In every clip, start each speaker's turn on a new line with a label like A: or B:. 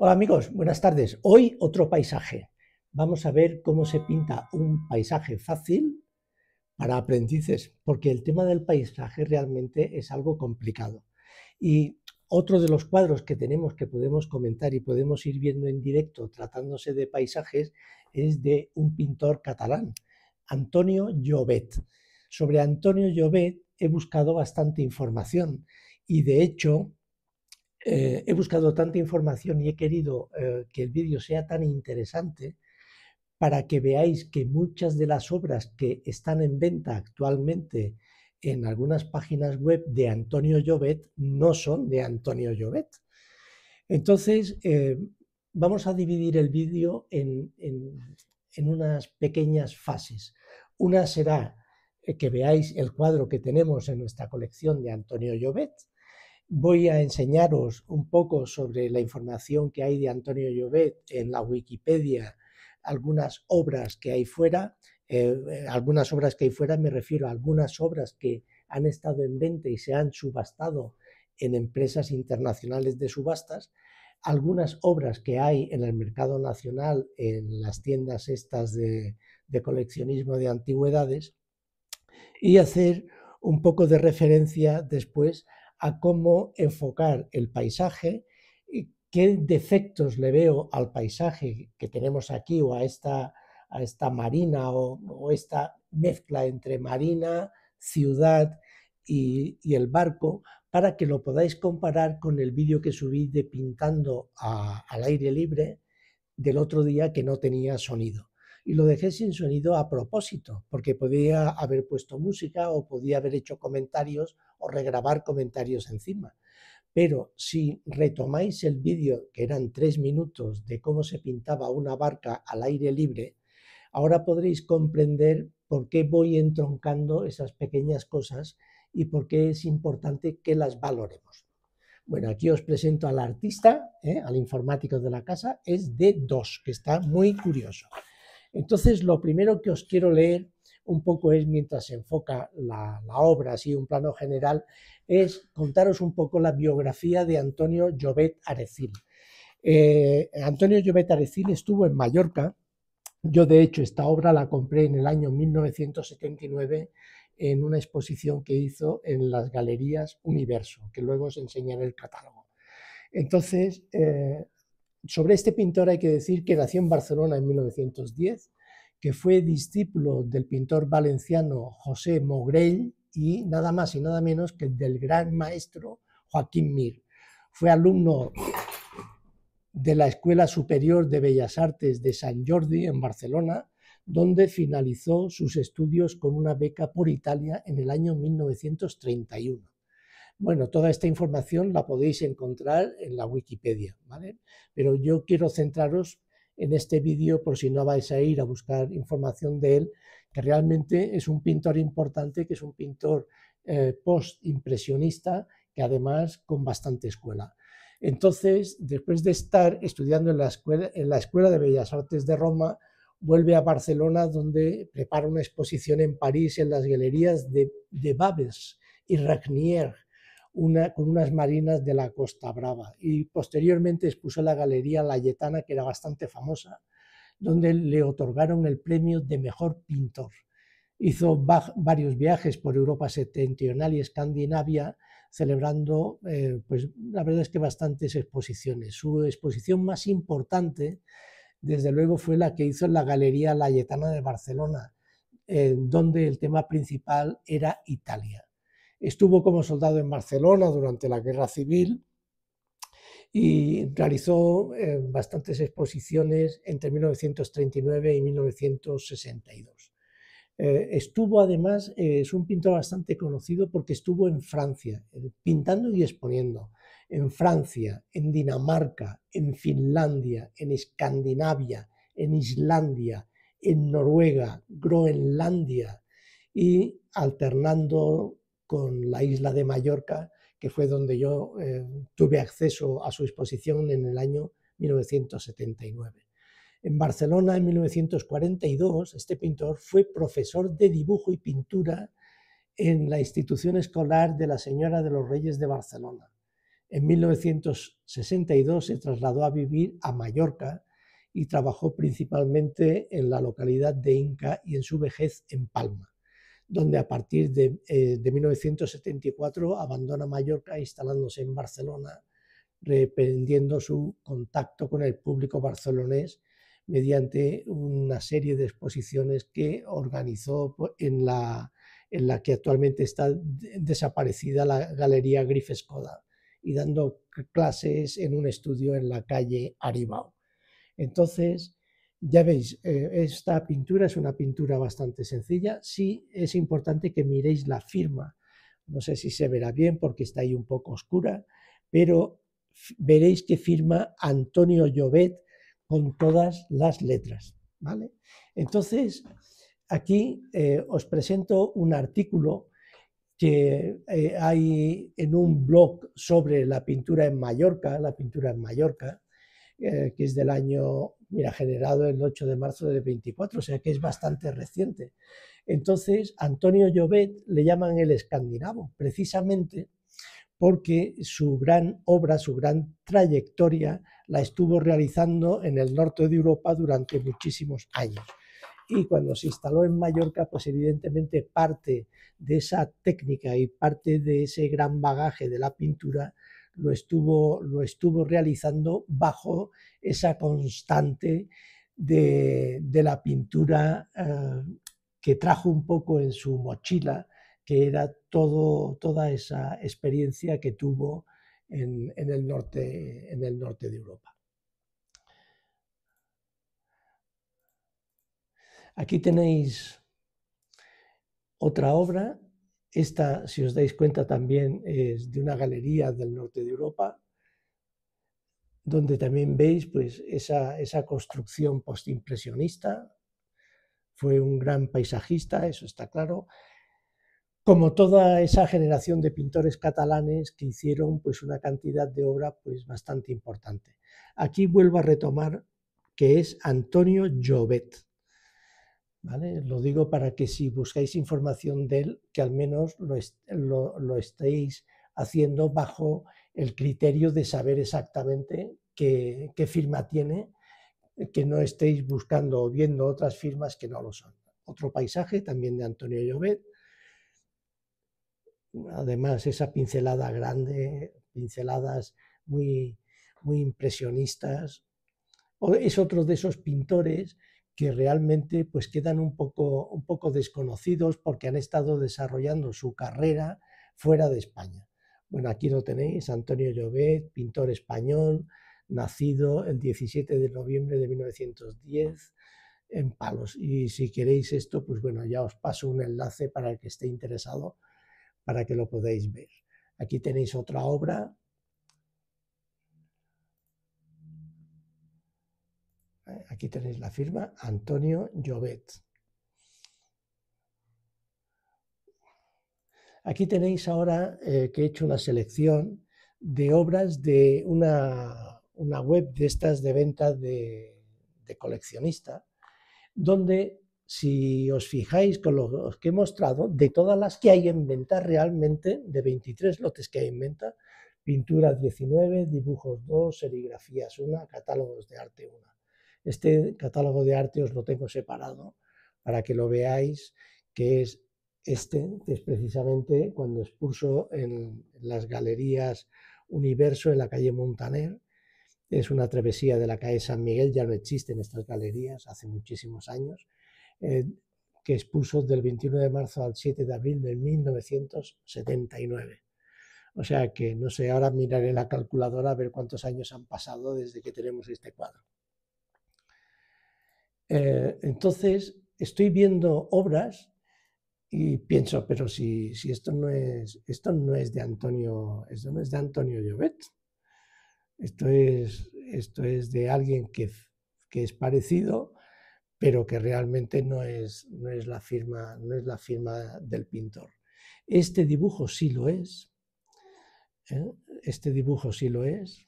A: Hola amigos, buenas tardes. Hoy otro paisaje. Vamos a ver cómo se pinta un paisaje fácil para aprendices, porque el tema del paisaje realmente es algo complicado. Y otro de los cuadros que tenemos que podemos comentar y podemos ir viendo en directo tratándose de paisajes es de un pintor catalán, Antonio Llobet. Sobre Antonio Llobet he buscado bastante información y de hecho eh, he buscado tanta información y he querido eh, que el vídeo sea tan interesante para que veáis que muchas de las obras que están en venta actualmente en algunas páginas web de Antonio Llobet no son de Antonio Llobet. Entonces, eh, vamos a dividir el vídeo en, en, unas pequeñas fases. Una será que veáis el cuadro que tenemos en nuestra colección de Antonio Llobet, voy a enseñaros un poco sobre la información que hay de Antonio Llobet en la Wikipedia, algunas obras que hay fuera. Eh, algunas obras que hay fuera me refiero a algunas obras que han estado en venta y se han subastado en empresas internacionales de subastas, algunas obras que hay en el mercado nacional, en las tiendas estas de, de coleccionismo de antigüedades, y hacer un poco de referencia después a cómo enfocar el paisaje, y qué defectos le veo al paisaje que tenemos aquí o a esta, a esta marina o, esta mezcla entre marina, ciudad y, el barco para que lo podáis comparar con el vídeo que subí de pintando al aire libre del otro día que no tenía sonido y lo dejé sin sonido a propósito, porque podía haber puesto música o podía haber hecho comentarios o regrabar comentarios encima. Pero si retomáis el vídeo, que eran tres minutos, de cómo se pintaba una barca al aire libre, ahora podréis comprender por qué voy entroncando esas pequeñas cosas y por qué es importante que las valoremos. Bueno, aquí os presento al artista, ¿eh? al informático de la casa, es de dos que está muy curioso. Entonces, lo primero que os quiero leer un poco es, mientras se enfoca la, obra, así un plano general, es contaros un poco la biografía de Antonio Llobet Arecil. Eh, Antonio Llobet Arecil estuvo en Mallorca. Yo, de hecho, esta obra la compré en el año 1979 en una exposición que hizo en las galerías Universo, que luego os enseñaré el catálogo. Entonces, eh, sobre este pintor hay que decir que nació en Barcelona en 1910, que fue discípulo del pintor valenciano José Mogrell y nada más y nada menos que del gran maestro Joaquín Mir. Fue alumno de la Escuela Superior de Bellas Artes de San Jordi en Barcelona, donde finalizó sus estudios con una beca por Italia en el año 1931. Bueno, toda esta información la podéis encontrar en la Wikipedia, ¿vale? Pero yo quiero centraros en este vídeo por si no vais a ir a buscar información de él, que realmente es un pintor importante, que es un pintor eh, post-impresionista, que además con bastante escuela. Entonces, después de estar estudiando en la, escuela, en la Escuela de Bellas Artes de Roma, vuelve a Barcelona donde prepara una exposición en París en las galerías de, de Babes y Ragnier, con unas marinas de la Costa Brava. Y posteriormente expuso en la Galería Layetana, que era bastante famosa, donde le otorgaron el premio de mejor pintor. Hizo varios viajes por Europa septentrional y Escandinavia, celebrando, eh, pues la verdad es que bastantes exposiciones. Su exposición más importante, desde luego, fue la que hizo en la Galería Layetana de Barcelona, donde el tema principal era Italia. Estuvo como soldado en Barcelona durante la Guerra Civil y realizó eh, bastantes exposiciones entre 1939 y 1962. Eh, estuvo además, eh, es un pintor bastante conocido porque estuvo en Francia, pintando y exponiendo, en Francia, en Dinamarca, en Finlandia, en Escandinavia, en Islandia, en Noruega, Groenlandia y alternando con la isla de Mallorca, que fue donde yo eh, tuve acceso a su exposición en el año 1979. En Barcelona, en 1942, este pintor fue profesor de dibujo y pintura en la institución escolar de la Señora de los Reyes de Barcelona. En 1962 se trasladó a vivir a Mallorca y trabajó principalmente en la localidad de Inca y en su vejez en Palma donde a partir de, 1974 eh, abandona Mallorca instalándose en Barcelona, reprendiendo su contacto con el público barcelonés mediante una serie de exposiciones que organizó pues, en la, en la que actualmente está desaparecida la Galería Grif Escoda y dando clases en un estudio en la calle Arimau. Entonces, ya veis, eh, esta pintura es una pintura bastante sencilla. Sí es importante que miréis la firma. No sé si se verá bien porque está ahí un poco oscura, pero veréis que firma Antonio Llobet con todas las letras. ¿vale? Entonces, aquí eh, os presento un artículo que eh, hay en un blog sobre la pintura en Mallorca, la pintura en Mallorca, eh, que es del año, mira, generado el 8 de marzo de 24, o sea que es bastante reciente. Entonces, Antonio Llobet le llaman el escandinavo, precisamente porque su gran obra, su gran trayectoria, la estuvo realizando en el norte de Europa durante muchísimos años y cuando se instaló en Mallorca, pues evidentemente parte de esa técnica y parte de ese gran bagaje de la pintura lo estuvo, lo estuvo realizando bajo esa constante de, la pintura eh, que trajo un poco en su mochila, que era todo, toda esa experiencia que tuvo en, en, el, norte, en el norte de Europa. Aquí tenéis otra obra esta, si os dais cuenta, también es de una galería del norte de Europa, donde también veis pues, esa, esa construcción postimpresionista. Fue un gran paisajista, eso está claro, como toda esa generación de pintores catalanes que hicieron pues, una cantidad de obra pues, bastante importante. Aquí vuelvo a retomar que es Antonio Jovet. Lo digo para que si buscáis información de él, que al menos lo, estéis haciendo bajo el criterio de saber exactamente qué, firma tiene, que no estéis buscando o viendo otras firmas que no lo son. Otro paisaje también de Antonio Llobet. Además, esa pincelada grande, pinceladas muy impresionistas. Es otro de esos pintores que realmente pues quedan un poco, un poco desconocidos porque han estado desarrollando su carrera fuera de España. Bueno, aquí lo tenéis, Antonio Llobet, pintor español, nacido el 17 de noviembre de 1910 en Palos. Y si queréis esto, pues bueno, ya os paso un enlace para el que esté interesado, para que lo podáis ver. Aquí tenéis otra obra Aquí tenéis la firma, Antonio Llobet. Aquí tenéis ahora eh, que he hecho una selección de obras de una, web de estas de venta de, coleccionista, donde si os fijáis con lo que he mostrado, de todas las que hay en venta realmente, de 23 lotes que hay en venta, pinturas 19, dibujos 2, serigrafías 1, catálogos de arte 1. Este catálogo de arte os lo tengo separado para que lo veáis, que es este, que es precisamente cuando expuso en las galerías Universo en la calle Montaner. Es una travesía de la calle San Miguel, ya no en estas galerías hace muchísimos años, eh, que expuso del 21 de marzo al 7 de abril de 1979. O sea que, no sé, ahora miraré la calculadora a ver cuántos años han pasado desde que tenemos este cuadro. Eh, entonces, estoy viendo obras y pienso, pero si, esto, no es, esto no es de Antonio, esto es de Antonio Llobet, esto es, de alguien que, es parecido, pero que realmente no es, la firma, no es la firma del pintor. Este dibujo sí lo es, ¿eh? este dibujo sí lo es,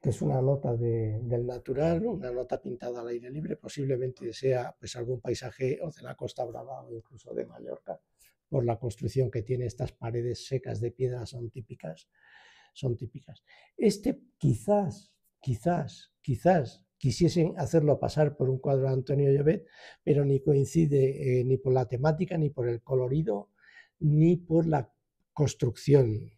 A: que es una nota del natural, una nota pintada al aire libre, posiblemente sea pues, algún paisaje o de la Costa Brava o incluso de Mallorca, por la construcción que tiene estas paredes secas de piedra son típicas. Son típicas. Este quizás, quizás, quizás quisiesen hacerlo pasar por un cuadro de Antonio Llobet, pero ni coincide eh, ni por la temática, ni por el colorido, ni por la construcción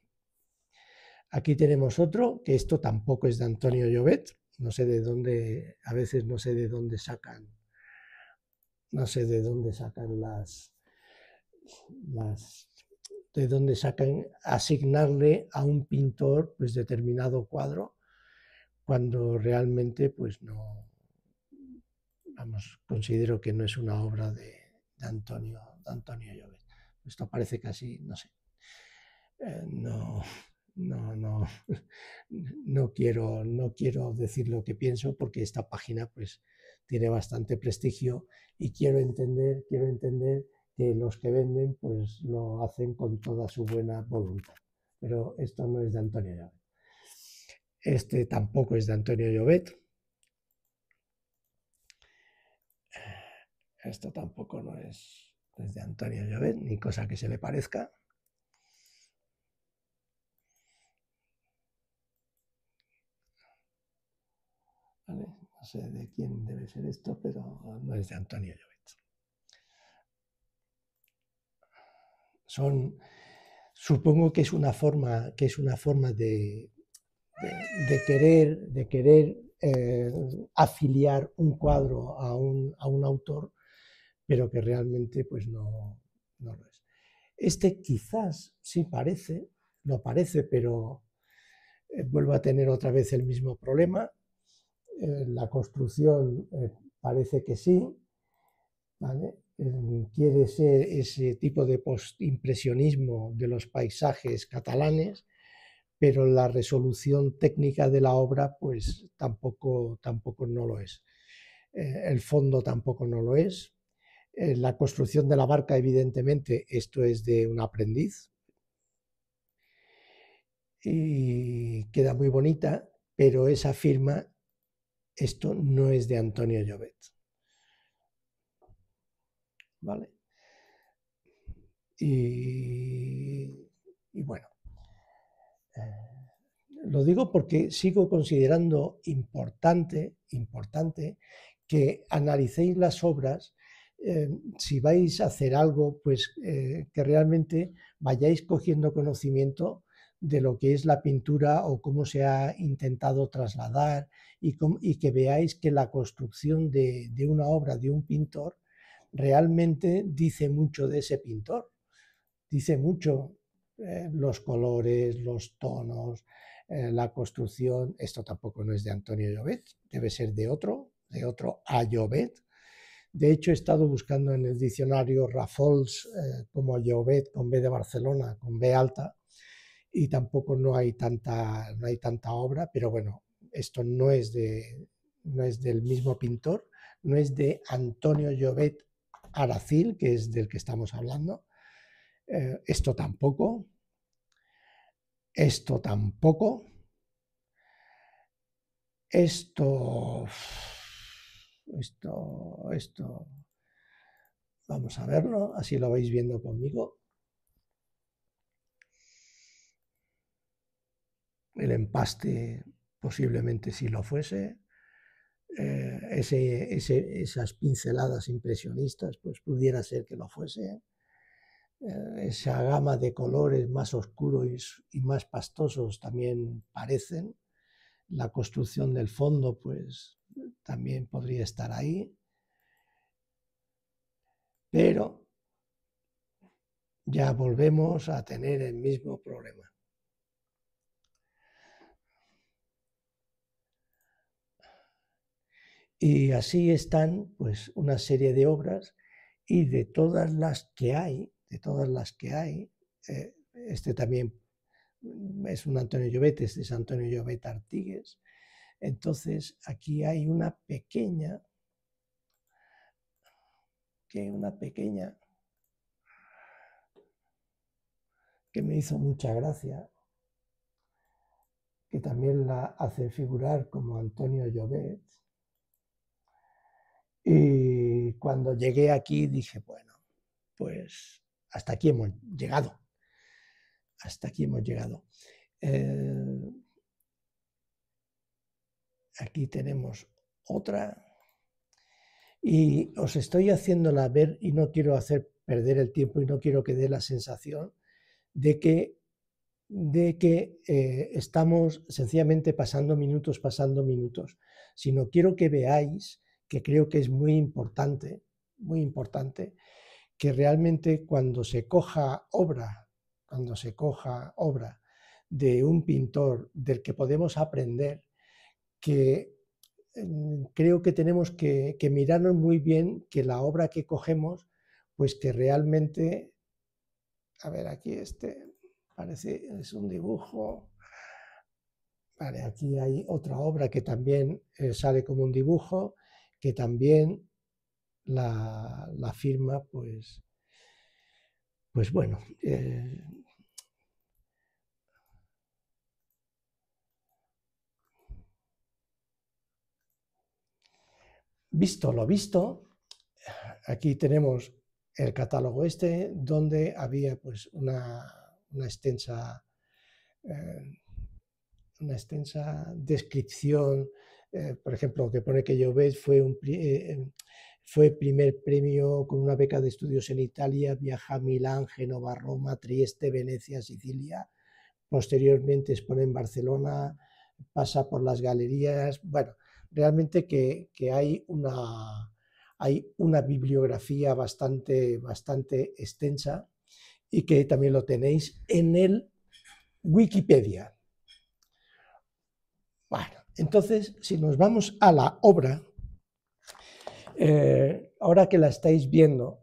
A: Aquí tenemos otro, que esto tampoco es de Antonio Llobet, no sé de dónde, a veces no sé de dónde sacan, no sé de dónde sacan las, de dónde sacan asignarle a un pintor pues determinado cuadro cuando realmente pues no vamos considero que no es una obra de, Antonio de Antonio Llobet esto parece casi no sé eh, no no, no, quiero, no quiero decir lo que pienso porque esta página pues tiene bastante prestigio y quiero entender, quiero entender que los que venden pues lo hacen con toda su buena voluntad. Pero esto no es de Antonio Llobet. Este tampoco es de Antonio Llobet. Esto tampoco no es, de Antonio Llobet, ni cosa que se le parezca. No sé de quién debe ser esto, pero no es de Antonio Llobet. Son, supongo que es una forma, que es una forma de, querer, de querer eh, afiliar un cuadro a un, autor, pero que realmente pues no, lo es. Este quizás sí parece, lo parece, pero eh, vuelvo a tener otra vez el mismo problema, eh, la construcción eh, parece que sí, eh, quiere ser ese tipo de postimpresionismo de los paisajes catalanes, pero la resolución técnica de la obra pues tampoco, tampoco no lo es. el fondo tampoco no lo es. la construcción de la barca, evidentemente, esto es de un aprendiz. Y queda muy bonita, pero esa firma esto no es de Antonio Llobet. Y, bueno, eh, lo digo porque sigo considerando importante, importante que analicéis las obras. Eh, si vais a hacer algo, pues eh, que realmente vayáis cogiendo conocimiento de lo que es la pintura o cómo se ha intentado trasladar y, que veáis que la construcción de, una obra de un pintor realmente dice mucho de ese pintor, dice mucho eh, los colores, los tonos, eh, la construcción, esto tampoco no es de Antonio Llobet, debe ser de otro, de otro a Llobet. De hecho, he estado buscando en el diccionario Rafols eh, como Llobet con B de Barcelona, con B alta, y tampoco no hay tanta, no hay tanta obra, pero bueno, esto no es, de, no es del mismo pintor, no es de Antonio Llobet Aracil, que es del que estamos hablando, eh, esto tampoco, esto tampoco, esto, esto, esto, vamos a verlo, así lo vais viendo conmigo, el empaste posiblemente sí lo fuese, eh, esas pinceladas impresionistas pues pudiera ser que lo fuese, eh, esa gama de colores más oscuros y, y más pastosos también parecen, la construcción del fondo pues también podría estar ahí, pero ya volvemos a tener el mismo problema. Y así están pues una serie de obras y de todas las que hay, de todas las que hay, eh, este también es un Antonio Llobet, este es Antonio Llobet Artigues, entonces aquí hay una pequeña, que una pequeña, que me hizo mucha gracia, que también la hace figurar como Antonio Llobet, y cuando llegué aquí dije, bueno, pues hasta aquí hemos llegado. Hasta aquí hemos llegado. Eh, aquí tenemos otra. Y os estoy haciéndola ver y no quiero hacer perder el tiempo y no quiero que dé la sensación de que, eh, estamos sencillamente pasando minutos, pasando minutos, sino quiero que veáis que creo que es muy importante, muy importante, que realmente cuando se coja obra, cuando se coja obra de un pintor del que podemos aprender, que mm, creo que tenemos que, mirarnos muy bien que la obra que cogemos, pues que realmente, a ver, aquí este parece, es un dibujo, Vale, aquí hay otra obra que también eh, sale como un dibujo que también la, firma, pues, pues bueno, eh, Visto lo visto, aquí tenemos el catálogo este, donde había pues una, extensa eh, una extensa descripción eh, por ejemplo, que pone que Llobet fue un... Eh, em, fue primer premio con una beca de estudios en Italia, viaja a Milán, Génova, Roma, Trieste, Venecia, Sicilia. Posteriormente expone en Barcelona, pasa por las galerías. Bueno, realmente que, hay, una, hay una bibliografía bastante, bastante extensa y que también lo tenéis en el Wikipedia. Bueno, entonces, si nos vamos a la obra, eh, ahora que la estáis viendo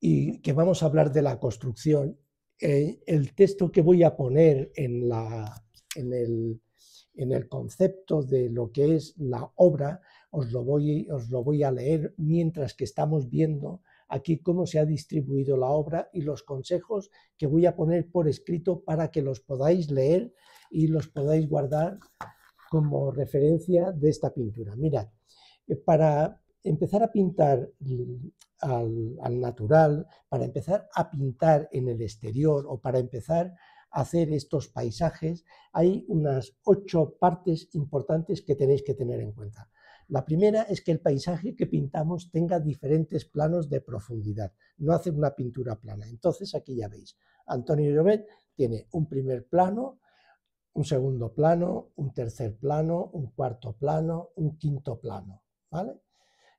A: y que vamos a hablar de la construcción, eh, el texto que voy a poner en, la, en, el, concepto de lo que es la obra, os lo, voy, os lo voy a leer mientras que estamos viendo aquí cómo se ha distribuido la obra y los consejos que voy a poner por escrito para que los podáis leer y los podáis guardar como referencia de esta pintura. Mirad, eh, para empezar a pintar al, natural, para empezar a pintar en el exterior o para empezar a hacer estos paisajes, hay unas ocho partes importantes que tenéis que tener en cuenta. La primera es que el paisaje que pintamos tenga diferentes planos de profundidad, no hace una pintura plana. Entonces aquí ya veis, Antonio Llobet tiene un primer plano, un segundo plano, un tercer plano, un cuarto plano, un quinto plano, ¿vale?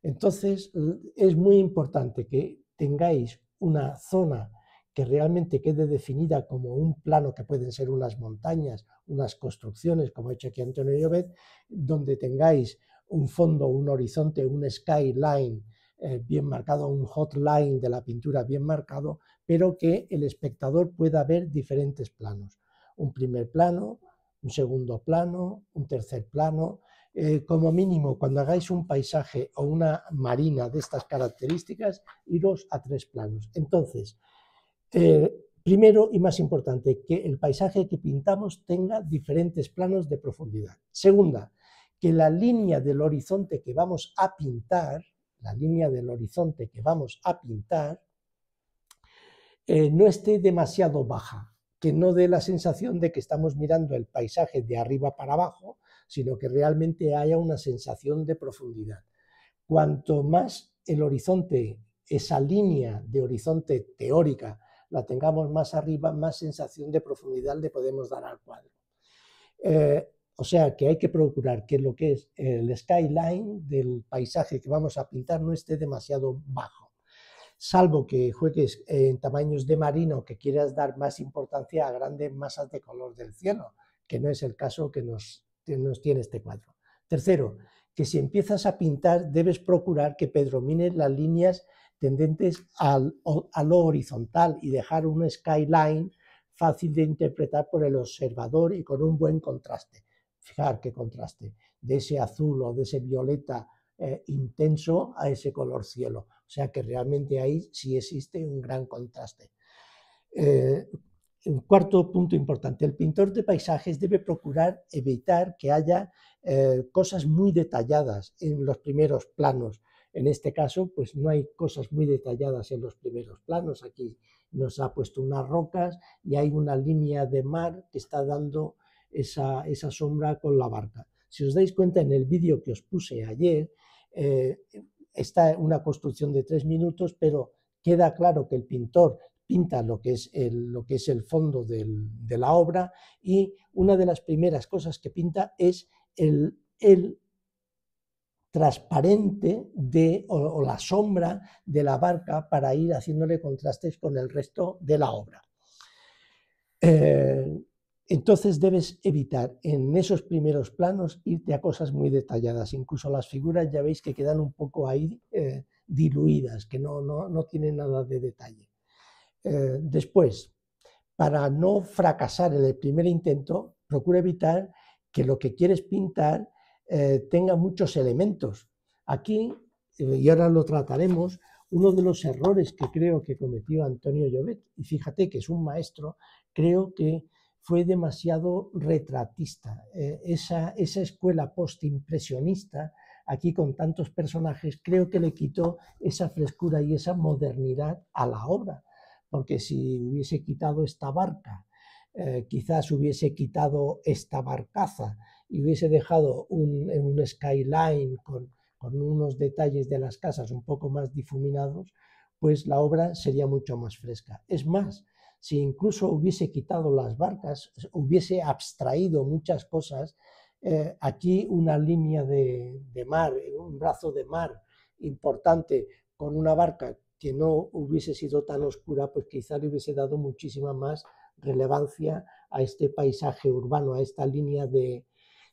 A: Entonces es muy importante que tengáis una zona que realmente quede definida como un plano que pueden ser unas montañas, unas construcciones, como ha hecho aquí Antonio Llobet, donde tengáis un fondo, un horizonte, un skyline eh, bien marcado, un hotline de la pintura bien marcado, pero que el espectador pueda ver diferentes planos un primer plano, un segundo plano, un tercer plano. Eh, como mínimo, cuando hagáis un paisaje o una marina de estas características, iros a tres planos. Entonces, eh, primero y más importante, que el paisaje que pintamos tenga diferentes planos de profundidad. Segunda, que la línea del horizonte que vamos a pintar, la línea del horizonte que vamos a pintar, eh, no esté demasiado baja que no dé la sensación de que estamos mirando el paisaje de arriba para abajo, sino que realmente haya una sensación de profundidad. Cuanto más el horizonte, esa línea de horizonte teórica, la tengamos más arriba, más sensación de profundidad le podemos dar al cuadro. Eh, o sea que hay que procurar que lo que es el skyline del paisaje que vamos a pintar no esté demasiado bajo salvo que juegues en tamaños de marino que quieras dar más importancia a grandes masas de color del cielo, que no es el caso que nos, tiene este cuadro. Tercero, que si empiezas a pintar debes procurar que predomine las líneas tendentes a lo horizontal y dejar un skyline fácil de interpretar por el observador y con un buen contraste. Fijar qué contraste, de ese azul o de ese violeta eh, intenso a ese color cielo. O sea que realmente ahí sí existe un gran contraste. Eh, un cuarto punto importante, el pintor de paisajes debe procurar evitar que haya eh, cosas muy detalladas en los primeros planos. En este caso, pues no hay cosas muy detalladas en los primeros planos. Aquí nos ha puesto unas rocas y hay una línea de mar que está dando esa, sombra con la barca. Si os dais cuenta en el vídeo que os puse ayer, eh, está una construcción de tres minutos, pero queda claro que el pintor pinta lo que es el, lo que es el fondo de la obra y una de las primeras cosas que pinta es el, transparente de, o, la sombra de la barca para ir haciéndole contrastes con el resto de la obra. Eh, entonces debes evitar en esos primeros planos irte a cosas muy detalladas. Incluso las figuras ya veis que quedan un poco ahí eh, diluidas, que no, tienen nada de detalle. Eh, después, para no fracasar en el primer intento, procura evitar que lo que quieres pintar eh, tenga muchos elementos. Aquí, y ahora lo trataremos, uno de los errores que creo que cometió Antonio Llobet, y fíjate que es un maestro, creo que fue demasiado retratista. Eh, esa, esa escuela postimpresionista, aquí con tantos personajes, creo que le quitó esa frescura y esa modernidad a la obra, porque si hubiese quitado esta barca, eh, quizás hubiese quitado esta barcaza y hubiese dejado un, un skyline con unos detalles de las casas un poco más difuminados, pues la obra sería mucho más fresca. Es más, si incluso hubiese quitado las barcas, hubiese abstraído muchas cosas, eh, aquí una línea de, mar, un brazo de mar importante con una barca que no hubiese sido tan oscura, pues quizá le hubiese dado muchísima más relevancia a este paisaje urbano, a esta línea de,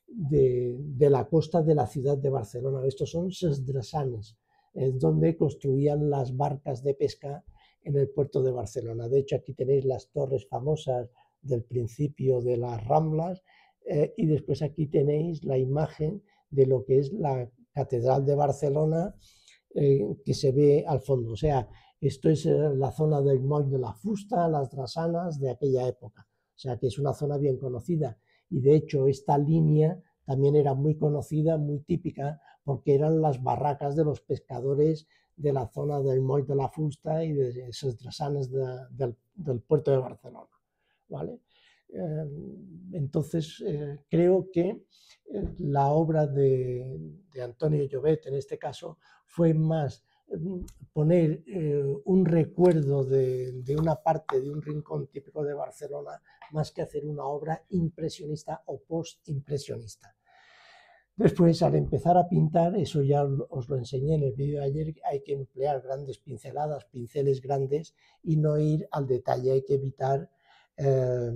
A: de, la costa de la ciudad de Barcelona. Estos son sesdrasanes, es donde construían las barcas de pesca en el puerto de Barcelona. De hecho, aquí tenéis las torres famosas del principio de las Ramblas eh, y después aquí tenéis la imagen de lo que es la Catedral de Barcelona eh, que se ve al fondo. O sea, esto es eh, la zona del Moll de la Fusta, las Drasanas de aquella época. O sea, que es una zona bien conocida. Y de hecho, esta línea también era muy conocida, muy típica porque eran las barracas de los pescadores de la zona del Moll de la Fusta y de esos trasanes del, puerto de Barcelona. ¿vale? Em, entonces, eh, creo que eh, la obra de, Antonio Llobet, en este caso, fue más mm, poner eh, un recuerdo de, una parte, de un rincón típico de Barcelona, más que hacer una obra impresionista o post-impresionista. Después, al empezar a pintar, eso ya os lo enseñé en el vídeo de ayer, hay que emplear grandes pinceladas, pinceles grandes y no ir al detalle, hay que evitar, eh,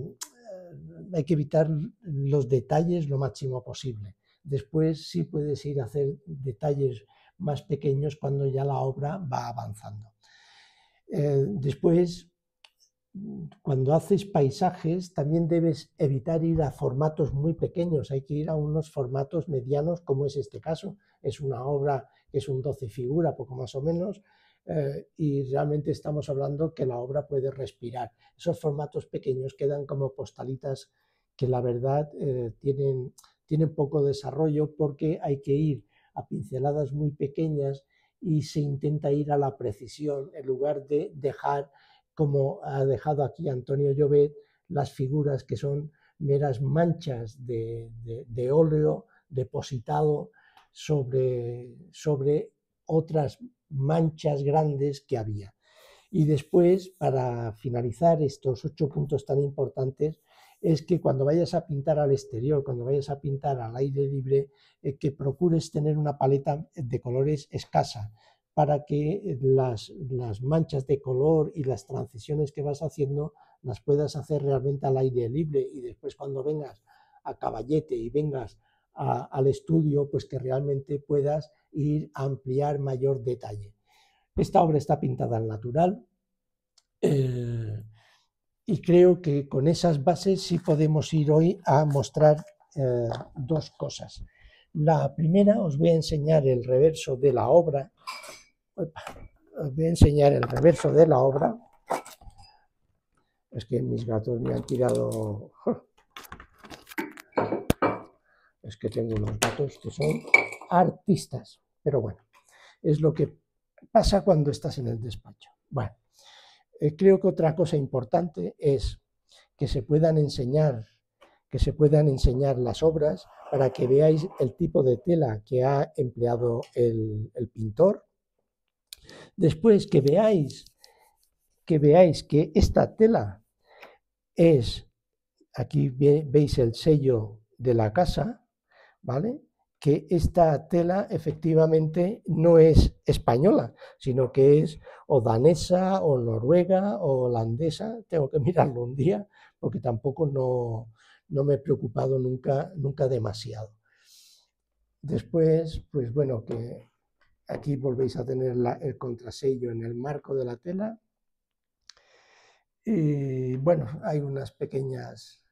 A: hay que evitar los detalles lo máximo posible. Después sí puedes ir a hacer detalles más pequeños cuando ya la obra va avanzando. Eh, después cuando haces paisajes también debes evitar ir a formatos muy pequeños, hay que ir a unos formatos medianos como es este caso. Es una obra que es un 12 figura, poco más o menos, eh, y realmente estamos hablando que la obra puede respirar. Esos formatos pequeños quedan como postalitas que la verdad eh, tienen, tienen poco desarrollo porque hay que ir a pinceladas muy pequeñas y se intenta ir a la precisión en lugar de dejar como ha dejado aquí Antonio Llobet, las figuras que son meras manchas de, óleo depositado sobre, sobre otras manchas grandes que había. Y después, para finalizar estos ocho puntos tan importantes, es que cuando vayas a pintar al exterior, cuando vayas a pintar al aire libre, eh, que procures tener una paleta de colores escasa para que las, manchas de color y las transiciones que vas haciendo las puedas hacer realmente al aire libre y después cuando vengas a caballete y vengas al estudio, pues que realmente puedas ir a ampliar mayor detalle. Esta obra está pintada al natural eh, y creo que con esas bases sí podemos ir hoy a mostrar eh, dos cosas. La primera os voy a enseñar el reverso de la obra os voy a enseñar el reverso de la obra. Es que mis gatos me han tirado... Es que tengo unos gatos que son artistas. Pero bueno, es lo que pasa cuando estás en el despacho. Bueno, eh, creo que otra cosa importante es que se puedan enseñar que se puedan enseñar las obras para que veáis el tipo de tela que ha empleado el pintor, Después que veáis, que veáis que esta tela es, aquí veis el sello de la casa, ¿vale? Que esta tela efectivamente no es española, sino que es o danesa o noruega o holandesa. Tengo que mirarlo un día porque tampoco no, no me he preocupado nunca, nunca demasiado. Después, pues bueno, que Aquí volvéis a tener el contrasello en el marco de la tela. Y bueno, hay unas pequeñas,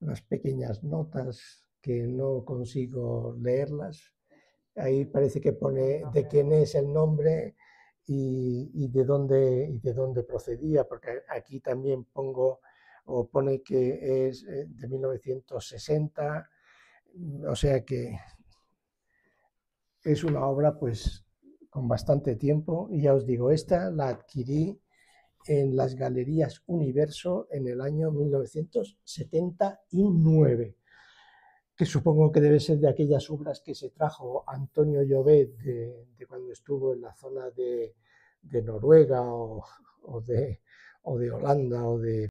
A: unas pequeñas notas que no consigo leerlas. Ahí parece que pone de quién es el nombre y, de, dónde, y de dónde procedía, porque aquí también pongo o pone que es eh, de 1960, o sea que es una obra pues bastante tiempo y ya os digo, esta la adquirí en las Galerías Universo en el año 1979, que supongo que debe ser de aquellas obras que se trajo Antonio Llobet de, cuando estuvo en la zona de, Noruega o de Holanda o de